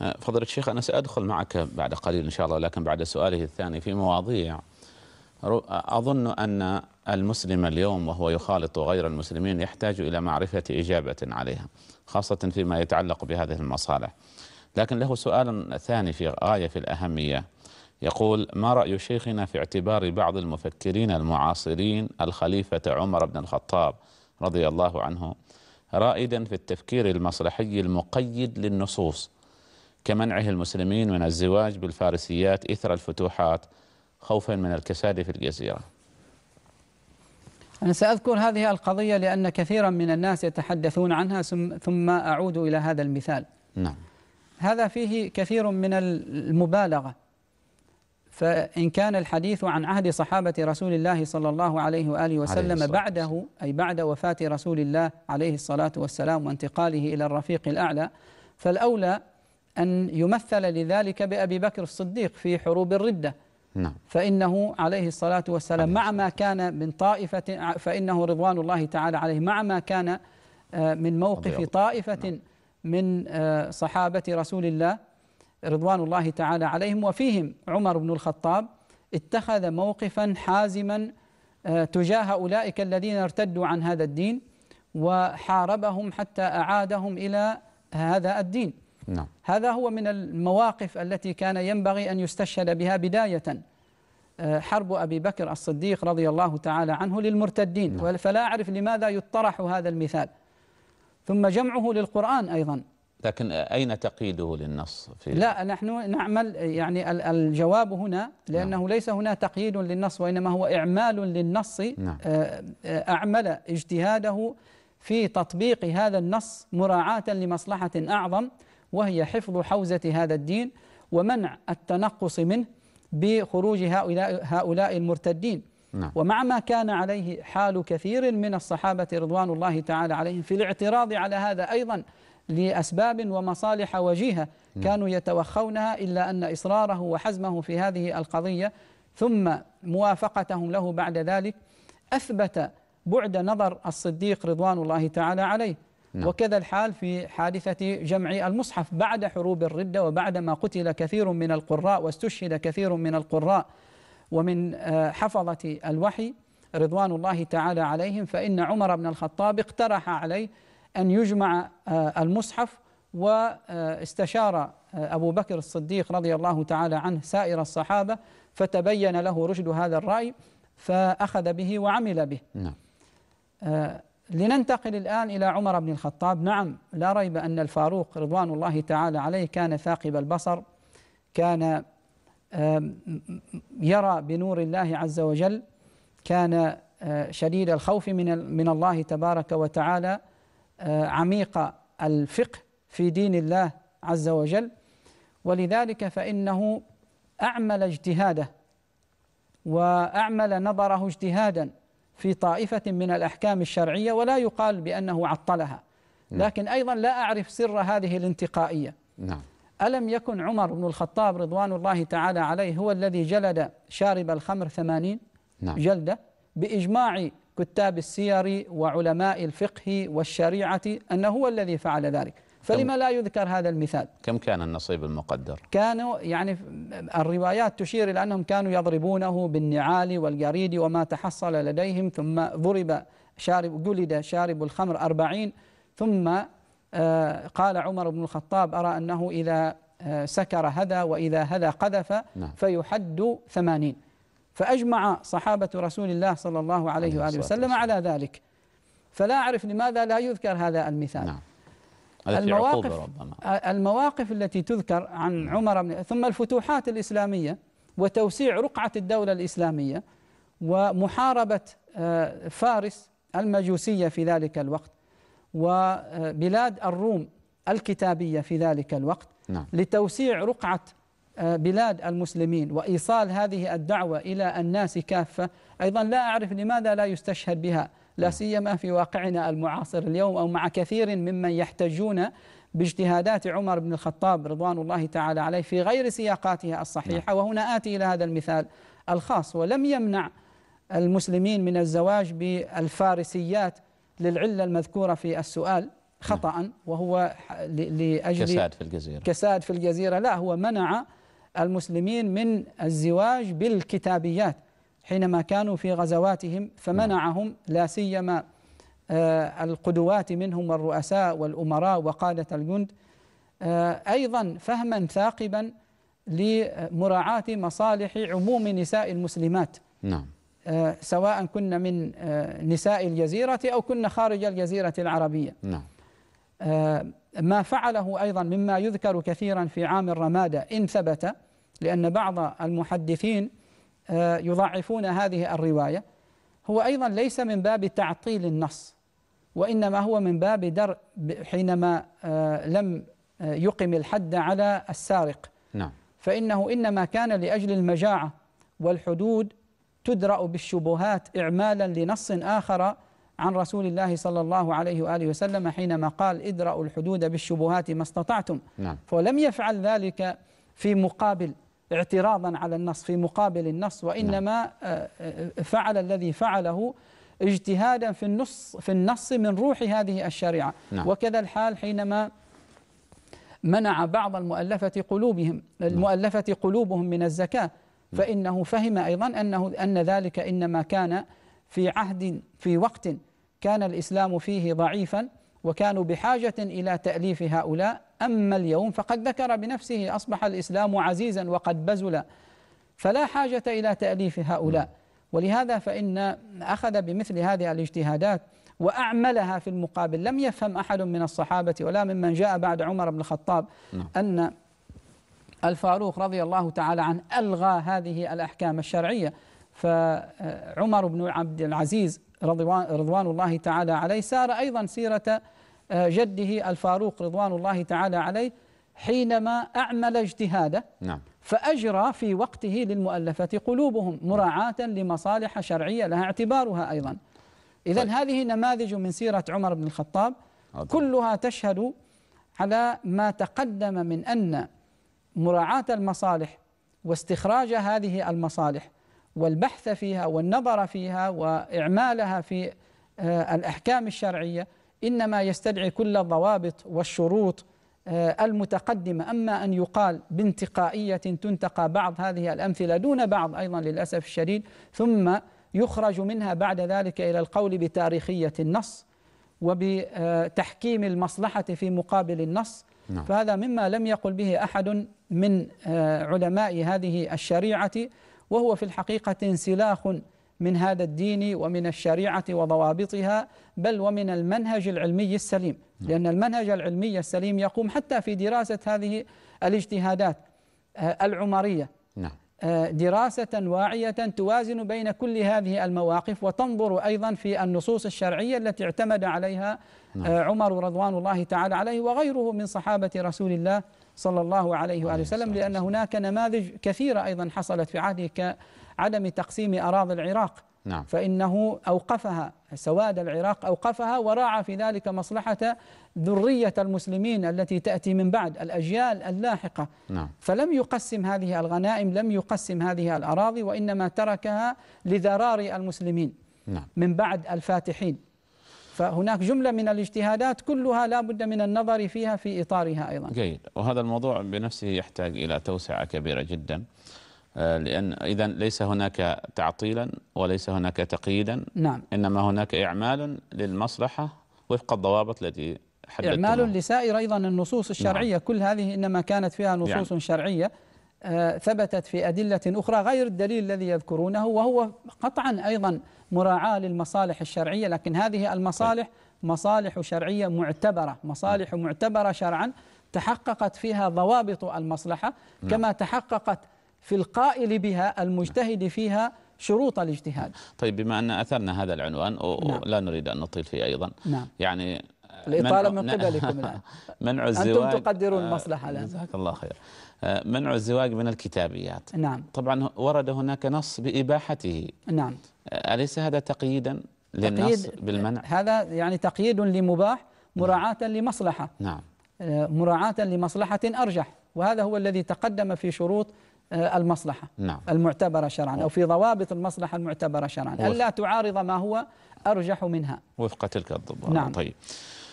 آه، فضل الشيخ أنا سأدخل معك بعد قليل إن شاء الله لكن بعد سؤاله الثاني في مواضيع أظن أن المسلم اليوم وهو يخالط غير المسلمين يحتاج إلى معرفة إجابة عليها خاصة فيما يتعلق بهذه المصالح لكن له سؤال ثاني في غاية في الأهمية يقول ما رأي شيخنا في اعتبار بعض المفكرين المعاصرين الخليفة عمر بن الخطاب رضي الله عنه رائدا في التفكير المصلحي المقيد للنصوص كمنعه المسلمين من الزواج بالفارسيات إثر الفتوحات خوفا من الكساد في الجزيرة أنا سأذكر هذه القضية لأن كثيرا من الناس يتحدثون عنها ثم أعود إلى هذا المثال نعم هذا فيه كثير من المبالغة فإن كان الحديث عن عهد صحابة رسول الله صلى الله عليه وآله وسلم عليه بعده أي بعد وفاة رسول الله عليه الصلاة والسلام وانتقاله إلى الرفيق الأعلى فالأولى أن يمثل لذلك بأبي بكر الصديق في حروب الردة نعم. فإنه عليه الصلاة والسلام عليه. مع ما كان من طائفة فإنه رضوان الله تعالى عليه مع ما كان آه، من موقف طائفة نعم. من آه، صحابة رسول الله رضوان الله تعالى عليهم وفيهم عمر بن الخطاب اتخذ موقفا حازما آه، تجاه أولئك الذين ارتدوا عن هذا الدين وحاربهم حتى أعادهم إلى هذا الدين نعم. هذا هو من المواقف التي كان ينبغي أن يستشهد بها بداية آه، حرب أبي بكر الصديق رضي الله تعالى عنه للمرتدين نعم. فلا أعرف لماذا يطرح هذا المثال ثم جمعه للقرآن أيضا لكن أين تقييده للنص؟ في لا نحن نعمل يعني الجواب هنا نعم. لأنه نعم. ليس هنا تقييد للنص وإنما هو إعمال للنص نعم. آه، آه، أعمل اجتهاده في تطبيق هذا النص مراعاة لمصلحة أعظم وهي حفظ حوزة هذا الدين ومنع التنقص منه بخروج هؤلاء, هؤلاء المرتدين نعم. ومع ما كان عليه حال كثير من الصحابة رضوان الله تعالى عليهم في الاعتراض على هذا أيضا لأسباب ومصالح وجيهة نعم. كانوا يتوخونها إلا أن إصراره وحزمه في هذه القضية ثم موافقتهم له بعد ذلك أثبت بعد نظر الصديق رضوان الله تعالى عليه نعم. وكذا الحال في حادثة جمع المصحف بعد حروب الردة وبعدما قتل كثير من القراء واستشهد كثير من القراء ومن آه، حفظة الوحي رضوان الله تعالى عليهم فإن عمر بن الخطاب اقترح عليه أن يجمع آه، المصحف واستشار آه، أبو بكر الصديق رضي الله تعالى عنه سائر الصحابة فتبين له رشد هذا الرأي فأخذ به وعمل به نعم لننتقل الآن إلى عمر بن الخطاب نعم لا ريب أن الفاروق رضوان الله تعالى عليه كان ثاقب البصر كان يرى بنور الله عز وجل كان شديد الخوف من من الله تبارك وتعالى عميق الفقه في دين الله عز وجل ولذلك فإنه أعمل اجتهاده وأعمل نظره اجتهادا في طائفة من الأحكام الشرعية ولا يقال بأنه عطلها نعم. لكن أيضا لا أعرف سر هذه الانتقائية نعم ألم يكن عمر بن الخطاب رضوان الله تعالى عليه هو الذي جلد شارب الخمر ثمانين نعم. جلدة بإجماع كتاب السير وعلماء الفقه والشريعة أنه هو الذي فعل ذلك فلما لا يذكر هذا المثال كم كان النصيب المقدر كانوا يعني الروايات تشير إلى أنهم كانوا يضربونه بالنعال والجريد وما تحصل لديهم ثم ضرب شارب جلد شارب الخمر أربعين ثم آه، قال عمر بن الخطاب أرى أنه إذا آه، سكر هذا وإذا هذا قذف نعم. فيحد ثمانين فأجمع صحابة رسول الله صلى الله عليه وآله وسلم على ذلك فلا أعرف لماذا لا يذكر هذا المثال نعم. المواقف ربما. آه، المواقف التي تذكر عن عمر بن ثم الفتوحات الإسلامية وتوسيع رقعة الدولة الإسلامية ومحاربة آه، فارس المجوسية في ذلك الوقت وبلاد الروم الكتابية في ذلك الوقت نعم. لتوسيع رقعة آه، بلاد المسلمين وإيصال هذه الدعوة إلى الناس كافة أيضا لا أعرف لماذا لا يستشهد بها لا سيما في واقعنا المعاصر اليوم أو مع كثير ممن يحتجون باجتهادات عمر بن الخطاب رضوان الله تعالى عليه في غير سياقاتها الصحيحة نعم. وهنا آتي إلى هذا المثال الخاص ولم يمنع المسلمين من الزواج بالفارسيات للعلة المذكورة في السؤال خطأ نعم. وهو لأجل كساد في الجزيرة كساد في الجزيرة لا هو منع المسلمين من الزواج بالكتابيات حينما كانوا في غزواتهم فمنعهم لا سيما آه، القدوات منهم والرؤساء والأمراء وقادة الجند آه، أيضا فهما ثاقبا لمراعاة مصالح عموم نساء المسلمات نعم آه، سواء كنا من نساء الجزيرة أو كنا خارج الجزيرة العربية نعم ما فعله أيضا مما يذكر كثيرا في عام الرمادة إن ثبت لأن بعض المحدثين آه، يضعفون هذه الرواية هو أيضا ليس من باب تعطيل النص وإنما هو من باب درء حينما آه، لم آه، يقم الحد على السارق نعم فإنه إنما كان لأجل المجاعة والحدود تدرأ بالشبهات إعمالا لنص آخر عن رسول الله صلى الله عليه وآله وسلم حينما قال ادرأوا الحدود بالشبهات ما استطعتم نعم. فلم يفعل ذلك في مقابل اعتراضا على النص في مقابل النص وإنما نعم. آه، آه، فعل الذي فعله اجتهادا في النص في النص من روح هذه الشريعة نعم. وكذا الحال حينما منع بعض المؤلفة قلوبهم نعم. المؤلفة قلوبهم من الزكاة نعم. فإنه فهم أيضا أنه أن ذلك إنما كان في عهد في وقت كان الإسلام فيه ضعيفا وكانوا بحاجة إلى تأليف هؤلاء أما اليوم فقد ذكر بنفسه أصبح الإسلام عزيزا وقد بزل فلا حاجة إلى تأليف هؤلاء نعم. ولهذا فإن أخذ بمثل هذه الاجتهادات وأعملها في المقابل لم يفهم أحد من الصحابة ولا ممن جاء بعد عمر بن الخطاب نعم. أن الفاروق رضي الله تعالى عنه ألغى هذه الأحكام الشرعية فعمر بن عبد العزيز رضوان, رضوان الله تعالى عليه سار أيضا سيرة جده الفاروق رضوان الله تعالى عليه حينما أعمل اجتهاده نعم. فأجرى في وقته للمؤلفة قلوبهم مراعاة لمصالح شرعية لها اعتبارها أيضا إذا طيب. هذه نماذج من سيرة عمر بن الخطاب أوكي. كلها تشهد على ما تقدم من أن مراعاة المصالح واستخراج هذه المصالح والبحث فيها والنظر فيها وإعمالها في آه، الأحكام الشرعية إنما يستدعي كل الضوابط والشروط آه، المتقدمة أما أن يقال بانتقائية تنتقى بعض هذه الأمثلة دون بعض أيضا للأسف الشديد ثم يخرج منها بعد ذلك إلى القول بتاريخية النص وبتحكيم المصلحة في مقابل النص نعم. فهذا مما لم يقل به أحد من آه، علماء هذه الشريعة وهو في الحقيقة انسلاخ من هذا الدين ومن الشريعة وضوابطها بل ومن المنهج العلمي السليم نعم. لأن المنهج العلمي السليم يقوم حتى في دراسة هذه الاجتهادات آه، العمرية نعم آه، دراسة واعية توازن بين كل هذه المواقف وتنظر أيضا في النصوص الشرعية التي اعتمد عليها آه، نعم. عمر رضوان الله تعالى عليه وغيره من صحابة رسول الله صلى الله عليه وآله وسلم لأن هناك نماذج كثيرة أيضا حصلت في عهده عدم تقسيم أراضي العراق نعم. فإنه أوقفها سواد العراق أوقفها وراعى في ذلك مصلحة ذرية المسلمين التي تأتي من بعد الأجيال اللاحقة نعم. فلم يقسم هذه الغنائم لم يقسم هذه الأراضي وإنما تركها لذرار المسلمين نعم. من بعد الفاتحين فهناك جملة من الاجتهادات كلها لا بد من النظر فيها في إطارها أيضا جيد وهذا الموضوع بنفسه يحتاج إلى توسعة كبيرة جدا آه، لأن إذا ليس هناك تعطيلا وليس هناك تقييدا نعم إنما هناك إعمال للمصلحة وفق الضوابط التي حددتها إعمال لسائر أيضا النصوص نعم. الشرعية نعم. كل هذه إنما كانت فيها يعني. نصوص يعني شرعية آه، ثبتت في أدلة أخرى غير الدليل الذي يذكرونه وهو قطعا أيضا مراعاة للمصالح الشرعية لكن هذه المصالح مصالح شرعية معتبرة مصالح نعم. معتبرة شرعا تحققت فيها ضوابط المصلحة نعم. كما تحققت في القائل بها المجتهد فيها شروط الاجتهاد طيب بما أن أثرنا هذا العنوان نعم. لا نريد أن نطيل فيه أيضا نعم. يعني الإطالة من نعم. قبلكم الآن منع الزواج أنتم تقدرون آه، المصلحة الآن جزاك الله خير آه، منع الزواج من الكتابيات نعم طبعا ورد هناك نص بإباحته نعم آه، أليس هذا تقييدا للنص تقييد بالمنع هذا يعني تقييد لمباح نعم. مراعاة نعم. لمصلحة نعم مراعاة لمصلحة أرجح وهذا هو الذي تقدم في شروط آه، المصلحة نعم. المعتبرة شرعا أو في ضوابط المصلحة المعتبرة شرعا ألا تعارض ما هو أرجح منها وفق تلك الضبط نعم. طيب